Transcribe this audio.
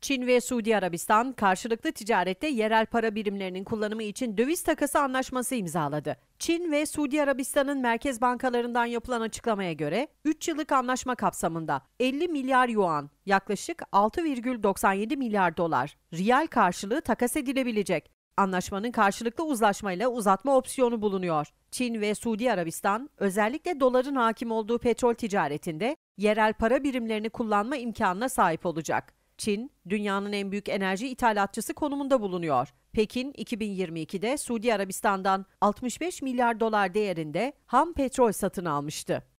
Çin ve Suudi Arabistan karşılıklı ticarette yerel para birimlerinin kullanımı için döviz takası anlaşması imzaladı. Çin ve Suudi Arabistan'ın merkez bankalarından yapılan açıklamaya göre 3 yıllık anlaşma kapsamında 50 milyar yuan yaklaşık 6,97 milyar dolar riyal karşılığı takas edilebilecek. Anlaşmanın karşılıklı uzlaşmayla uzatma opsiyonu bulunuyor. Çin ve Suudi Arabistan özellikle doların hakim olduğu petrol ticaretinde yerel para birimlerini kullanma imkanına sahip olacak. Çin, dünyanın en büyük enerji ithalatçısı konumunda bulunuyor. Pekin 2022'de Suudi Arabistan'dan 65 milyar dolar değerinde ham petrol satın almıştı.